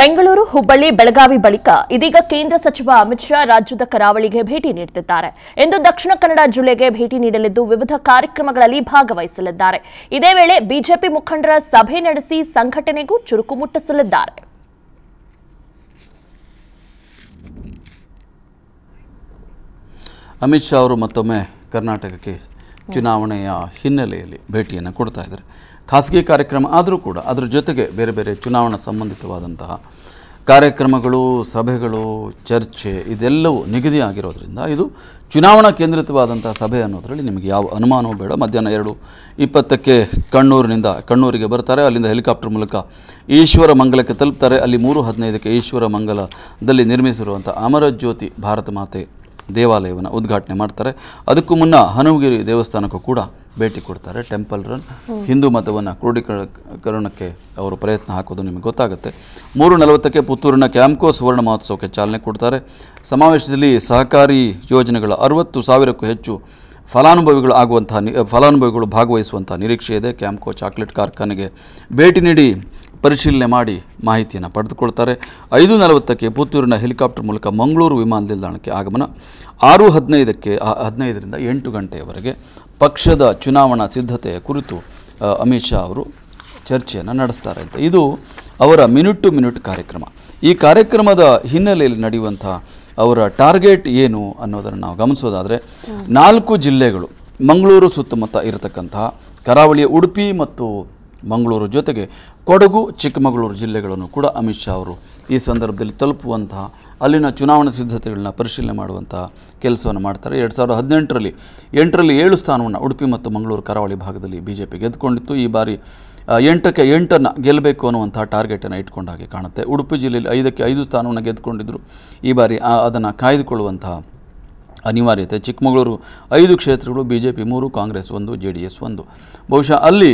ಬೆಂಗಳೂರು ಹುಬ್ಬಳ್ಳಿ ಬೆಳಗಾವಿ ಬಳಿಕ ಇದೀಗ ಕೇಂದ್ರ ಸಚಿವ ಅಮಿತ್ ಶಾ ರಾಜ್ಯದ ಕರಾವಳಿಗೆ ಭೇಟಿ ನೀಡುತ್ತಿದ್ದಾರೆ ಇಂದು ದಕ್ಷಿಣ ಕನ್ನಡ ಜಿಲ್ಲೆಗೆ ಭೇಟಿ ನೀಡಲಿದ್ದು ವಿವಿಧ ಕಾರ್ಯಕ್ರಮಗಳಲ್ಲಿ ಭಾಗವಹಿಸಲಿದ್ದಾರೆ ಇದೇ ವೇಳೆ ಬಿಜೆಪಿ ಮುಖಂಡರ ಸಭೆ ನಡೆಸಿ ಸಂಘಟನೆಗೂ ಚುರುಕು ಮುಟ್ಟಿಸಲಿದ್ದಾರೆ ಅಮಿತ್ ಶಾ ಅವರು ಮತ್ತೊಮ್ಮೆ ಕರ್ನಾಟಕಕ್ಕೆ ಚುನಾವಣೆಯ ಹಿನ್ನೆಲೆಯಲ್ಲಿ ಭೇಟಿಯನ್ನು ಕೊಡ್ತಾ ಇದ್ದಾರೆ ಖಾಸಗಿ ಕಾರ್ಯಕ್ರಮ ಆದರೂ ಕೂಡ ಅದರ ಜೊತೆಗೆ ಬೇರೆ ಬೇರೆ ಚುನಾವಣಾ ಸಂಬಂಧಿತವಾದಂತಹ ಕಾರ್ಯಕ್ರಮಗಳು ಸಭೆಗಳು ಚರ್ಚೆ ಇದೆಲ್ಲವೂ ನಿಗದಿಯಾಗಿರೋದ್ರಿಂದ ಇದು ಚುನಾವಣಾ ಕೇಂದ್ರಿತವಾದಂಥ ಸಭೆ ಅನ್ನೋದರಲ್ಲಿ ನಿಮಗೆ ಯಾವ ಅನುಮಾನವೂ ಬೇಡ ಮಧ್ಯಾಹ್ನ ಎರಡು ಇಪ್ಪತ್ತಕ್ಕೆ ಕಣ್ಣೂರಿನಿಂದ ಕಣ್ಣೂರಿಗೆ ಬರ್ತಾರೆ ಅಲ್ಲಿಂದ ಹೆಲಿಕಾಪ್ಟರ್ ಮೂಲಕ ಈಶ್ವರ ಮಂಗಲಕ್ಕೆ ತಲುಪ್ತಾರೆ ಅಲ್ಲಿ ಮೂರು ಹದಿನೈದಕ್ಕೆ ಈಶ್ವರ ಮಂಗಲದಲ್ಲಿ ನಿರ್ಮಿಸಿರುವಂಥ ಅಮರಜ್ಯೋತಿ ಭಾರತ ಮಾತೆ ದೇವಾಲಯವನ್ನು ಉದ್ಘಾಟನೆ ಮಾಡ್ತಾರೆ ಅದಕ್ಕೂ ಮುನ್ನ ಹನುಮಗಿರಿ ದೇವಸ್ಥಾನಕ್ಕೂ ಕೂಡ ಭೇಟಿ ಕೊಡ್ತಾರೆ ಟೆಂಪಲ್ ರನ್ ಹಿಂದೂ ಮತವನ್ನು ಕ್ರೋಢೀಕರಣಕ್ಕೆ ಅವರು ಪ್ರಯತ್ನ ಹಾಕೋದು ನಿಮಗೆ ಗೊತ್ತಾಗುತ್ತೆ ಮೂರು ನಲವತ್ತಕ್ಕೆ ಪುತ್ತೂರಿನ ಕ್ಯಾಂಕೋ ಸುವರ್ಣ ಮಹೋತ್ಸವಕ್ಕೆ ಚಾಲನೆ ಕೊಡ್ತಾರೆ ಸಮಾವೇಶದಲ್ಲಿ ಸಹಕಾರಿ ಯೋಜನೆಗಳ ಅರವತ್ತು ಸಾವಿರಕ್ಕೂ ಹೆಚ್ಚು ಫಲಾನುಭವಿಗಳು ಆಗುವಂಥ ಫಲಾನುಭವಿಗಳು ಭಾಗವಹಿಸುವಂಥ ನಿರೀಕ್ಷೆ ಇದೆ ಕ್ಯಾಂಪ್ಕೋ ಚಾಕ್ಲೇಟ್ ಕಾರ್ಖಾನೆಗೆ ಭೇಟಿ ನೀಡಿ ಪರಿಶೀಲನೆ ಮಾಡಿ ಮಾಹಿತಿಯನ್ನು ಪಡೆದುಕೊಳ್ತಾರೆ ಐದು ನಲವತ್ತಕ್ಕೆ ಪುತ್ತೂರಿನ ಹೆಲಿಕಾಪ್ಟರ್ ಮೂಲಕ ಮಂಗಳೂರು ವಿಮಾನ ನಿಲ್ದಾಣಕ್ಕೆ ಆಗಮನ ಆರು ಹದಿನೈದಕ್ಕೆ ಹದಿನೈದರಿಂದ ಎಂಟು ಗಂಟೆಯವರೆಗೆ ಪಕ್ಷದ ಚುನಾವಣಾ ಸಿದ್ಧತೆಯ ಕುರಿತು ಅಮಿತ್ ಶಾ ಅವರು ಚರ್ಚೆಯನ್ನು ನಡೆಸ್ತಾರೆ ಅಂತ ಇದು ಅವರ ಮಿನಿಟ್ ಟು ಮಿನಿಟ್ ಕಾರ್ಯಕ್ರಮ ಈ ಕಾರ್ಯಕ್ರಮದ ಹಿನ್ನೆಲೆಯಲ್ಲಿ ನಡೆಯುವಂಥ ಅವರ ಟಾರ್ಗೆಟ್ ಏನು ಅನ್ನೋದನ್ನು ನಾವು ಗಮನಿಸೋದಾದರೆ ನಾಲ್ಕು ಜಿಲ್ಲೆಗಳು ಮಂಗಳೂರು ಸುತ್ತಮುತ್ತ ಇರತಕ್ಕಂತಹ ಕರಾವಳಿಯ ಉಡುಪಿ ಮತ್ತು ಮಂಗಳೂರು ಜೊತೆಗೆ ಕೊಡಗು ಚಿಕ್ಕಮಗಳೂರು ಜಿಲ್ಲೆಗಳನ್ನು ಕೂಡ ಅಮಿತ್ ಶಾ ಅವರು ಈ ಸಂದರ್ಭದಲ್ಲಿ ತಲುಪುವಂತಹ ಅಲ್ಲಿನ ಚುನಾವಣಾ ಸಿದ್ಧತೆಗಳನ್ನ ಪರಿಶೀಲನೆ ಮಾಡುವಂತಹ ಕೆಲಸವನ್ನು ಮಾಡ್ತಾರೆ ಎರಡು ಸಾವಿರದ ಹದಿನೆಂಟರಲ್ಲಿ ಎಂಟರಲ್ಲಿ ಏಳು ಸ್ಥಾನವನ್ನು ಉಡುಪಿ ಮತ್ತು ಮಂಗಳೂರು ಕರಾವಳಿ ಭಾಗದಲ್ಲಿ ಬಿ ಜೆ ಪಿ ಗೆದ್ದುಕೊಂಡಿತ್ತು ಈ ಬಾರಿ ಎಂಟಕ್ಕೆ ಎಂಟನ್ನು ಗೆಲ್ಲಬೇಕು ಅನ್ನುವಂಥ ಟಾರ್ಗೆಟನ್ನು ಇಟ್ಕೊಂಡ ಹಾಗೆ ಕಾಣುತ್ತೆ ಉಡುಪಿ ಜಿಲ್ಲೆಯಲ್ಲಿ ಐದಕ್ಕೆ ಐದು ಸ್ಥಾನವನ್ನು ಗೆದ್ದುಕೊಂಡಿದ್ದರು ಈ ಬಾರಿ ಅದನ್ನು ಕಾಯ್ದುಕೊಳ್ಳುವಂತಹ ಅನಿವಾರ್ಯತೆ ಚಿಕ್ಕಮಗಳೂರು ಐದು ಕ್ಷೇತ್ರಗಳು ಬಿ ಜೆ ಪಿ ಮೂರು ಕಾಂಗ್ರೆಸ್ ಒಂದು ಜೆ ಡಿ ಎಸ್ ಒಂದು ಬಹುಶಃ ಅಲ್ಲಿ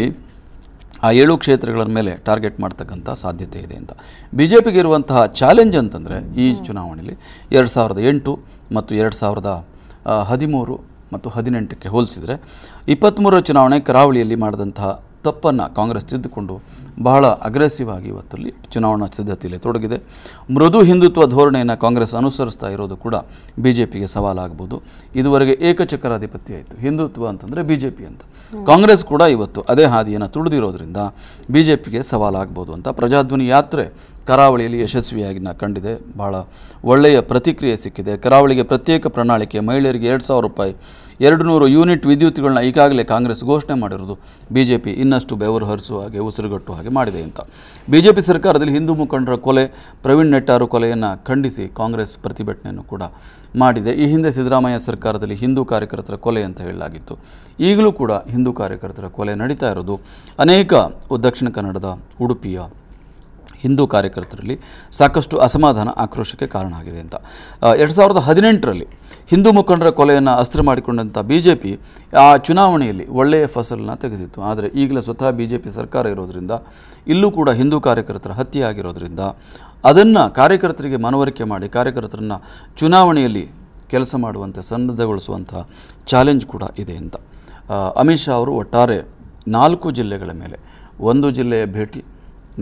ಆ ಏಳು ಕ್ಷೇತ್ರಗಳ ಮೇಲೆ ಟಾರ್ಗೆಟ್ ಮಾಡ್ತಕ್ಕಂಥ ಸಾಧ್ಯತೆ ಇದೆ ಅಂತ ಬಿ ಜೆ ಪಿಗೆ ಇರುವಂತಹ ಚಾಲೆಂಜ್ ಅಂತಂದರೆ ಈ ಚುನಾವಣೆಯಲ್ಲಿ ಎರಡು ಸಾವಿರದ ಎಂಟು ಮತ್ತು ಎರಡು ಸಾವಿರದ ಹದಿಮೂರು ಮತ್ತು ಹದಿನೆಂಟಕ್ಕೆ ಹೋಲಿಸಿದರೆ ಇಪ್ಪತ್ತ್ಮೂರರ ಚುನಾವಣೆ ಕರಾವಳಿಯಲ್ಲಿ ಮಾಡಿದಂತಹ ತಪ್ಪನ್ನು ಕಾಂಗ್ರೆಸ್ ತಿದ್ದುಕೊಂಡು ಬಹಳ ಅಗ್ರೆಸಿವ್ ಆಗಿ ಇವತ್ತಲ್ಲಿ ಚುನಾವಣಾ ಸಿದ್ಧತೆಯಲ್ಲಿ ತೊಡಗಿದೆ ಮೃದು ಹಿಂದುತ್ವ ಧೋರಣೆಯನ್ನು ಕಾಂಗ್ರೆಸ್ ಅನುಸರಿಸ್ತಾ ಇರೋದು ಕೂಡ ಬಿ ಜೆ ಪಿಗೆ ಸವಾಲಾಗ್ಬೋದು ಇದುವರೆಗೆ ಏಕಚಕ್ರಾಧಿಪತ್ಯ ಆಯಿತು ಹಿಂದುತ್ವ ಅಂತಂದರೆ ಬಿ ಜೆ ಪಿ ಅಂತ ಕಾಂಗ್ರೆಸ್ ಕೂಡ ಇವತ್ತು ಅದೇ ಹಾದಿಯನ್ನು ತುಳಿದಿರೋದ್ರಿಂದ ಬಿ ಜೆ ಪಿಗೆ ಸವಾಲಾಗ್ಬೋದು ಅಂತ ಪ್ರಜಾಧ್ವನಿ ಯಾತ್ರೆ ಕರಾವಳಿಯಲ್ಲಿ ಯಶಸ್ವಿಯಾಗಿ ನಾ ಕಂಡಿದೆ ಭಾಳ ಒಳ್ಳೆಯ ಪ್ರತಿಕ್ರಿಯೆ ಸಿಕ್ಕಿದೆ ಕರಾವಳಿಗೆ ಪ್ರತ್ಯೇಕ ಪ್ರಣಾಳಿಕೆ ಮಹಿಳೆಯರಿಗೆ ಎರಡು ಸಾವಿರ ರೂಪಾಯಿ ಎರಡು ನೂರು ಯೂನಿಟ್ ವಿದ್ಯುತ್ಗಳನ್ನ ಈಗಾಗಲೇ ಕಾಂಗ್ರೆಸ್ ಘೋಷಣೆ ಮಾಡಿರೋದು ಬಿ ಜೆ ಪಿ ಇನ್ನಷ್ಟು ಬೆವರು ಹರಿಸುವ ಹಾಗೆ ಉಸಿರುಗಟ್ಟು ಹಾಗೆ ಮಾಡಿದೆ ಅಂತ ಬಿ ಜೆ ಪಿ ಸರ್ಕಾರದಲ್ಲಿ ಹಿಂದೂ ಮುಖಂಡರ ಕೊಲೆ ಪ್ರವೀಣ್ ನೆಟ್ಟಾರು ಕೊಲೆಯನ್ನು ಖಂಡಿಸಿ ಕಾಂಗ್ರೆಸ್ ಪ್ರತಿಭಟನೆಯನ್ನು ಕೂಡ ಮಾಡಿದೆ ಈ ಹಿಂದೆ ಸಿದ್ದರಾಮಯ್ಯ ಸರ್ಕಾರದಲ್ಲಿ ಹಿಂದೂ ಕಾರ್ಯಕರ್ತರ ಕೊಲೆ ಅಂತ ಹೇಳಲಾಗಿತ್ತು ಈಗಲೂ ಕೂಡ ಹಿಂದೂ ಕಾರ್ಯಕರ್ತರ ಕೊಲೆ ನಡೀತಾ ಇರೋದು ಅನೇಕ ದಕ್ಷಿಣ ಕನ್ನಡದ ಉಡುಪಿಯ ಹಿಂದೂ ಕಾರ್ಯಕರ್ತರಲ್ಲಿ ಸಾಕಷ್ಟು ಅಸಮಾಧಾನ ಆಕ್ರೋಶಕ್ಕೆ ಕಾರಣ ಆಗಿದೆ ಅಂತ ಎರಡು ಸಾವಿರದ ಹದಿನೆಂಟರಲ್ಲಿ ಹಿಂದೂ ಮುಖಂಡರ ಕೊಲೆಯನ್ನು ಅಸ್ತ್ರ ಮಾಡಿಕೊಂಡಂಥ ಬಿ ಜೆ ಪಿ ಆ ಚುನಾವಣೆಯಲ್ಲಿ ಒಳ್ಳೆಯ ಫಸಲನ್ನ ತೆಗೆದಿತ್ತು ಆದರೆ ಈಗಲೇ ಸ್ವತಃ ಬಿ ಜೆ ಪಿ ಸರ್ಕಾರ ಇರೋದರಿಂದ ಇಲ್ಲೂ ಕೂಡ ಹಿಂದೂ ಕಾರ್ಯಕರ್ತರ ಹತ್ಯೆ ಆಗಿರೋದರಿಂದ ಅದನ್ನು ಕಾರ್ಯಕರ್ತರಿಗೆ ಮನವರಿಕೆ ಮಾಡಿ ಕಾರ್ಯಕರ್ತರನ್ನು ಚುನಾವಣೆಯಲ್ಲಿ ಕೆಲಸ ಮಾಡುವಂತೆ ಸನ್ನದ್ಧಗೊಳಿಸುವಂತಹ ಚಾಲೆಂಜ್ ಕೂಡ ಇದೆ ಅಂತ ಅಮಿತ್ ಶಾ ಅವರು ಒಟ್ಟಾರೆ ನಾಲ್ಕು ಜಿಲ್ಲೆಗಳ ಮೇಲೆ ಒಂದು ಜಿಲ್ಲೆಯ ಭೇಟಿ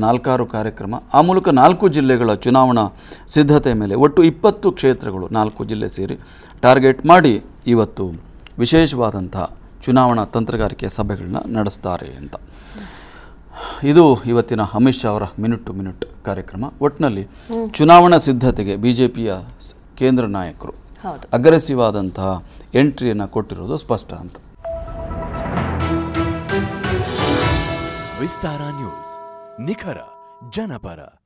ನಾಲ್ಕಾರು ಕಾರ್ಯಕ್ರಮ ಆ ಮೂಲಕ ನಾಲ್ಕು ಜಿಲ್ಲೆಗಳ ಚುನಾವಣಾ ಸಿದ್ಧತೆ ಮೇಲೆ ಒಟ್ಟು ಇಪ್ಪತ್ತು ಕ್ಷೇತ್ರಗಳು ನಾಲ್ಕು ಜಿಲ್ಲೆ ಸೇರಿ ಟಾರ್ಗೆಟ್ ಮಾಡಿ ಇವತ್ತು ವಿಶೇಷವಾದಂತಹ ಚುನಾವಣಾ ತಂತ್ರಗಾರಿಕೆ ಸಭೆಗಳನ್ನ ನಡೆಸ್ತಾರೆ ಅಂತ ಇದು ಇವತ್ತಿನ ಅಮಿತ್ ಶಾ ಅವರ ಮಿನಿಟ್ ಟು ಮಿನಿಟ್ ಕಾರ್ಯಕ್ರಮ ಒಟ್ಟಿನಲ್ಲಿ ಚುನಾವಣಾ ಸಿದ್ಧತೆಗೆ ಬಿ ಜೆ ಕೇಂದ್ರ ನಾಯಕರು ಅಗ್ರೆಸಿವ್ ಆದಂತಹ ಎಂಟ್ರಿಯನ್ನು ಕೊಟ್ಟಿರೋದು ಸ್ಪಷ್ಟ ಅಂತ ವಿಸ್ತಾರ ನ್ಯೂಸ್ నిఖర జనపర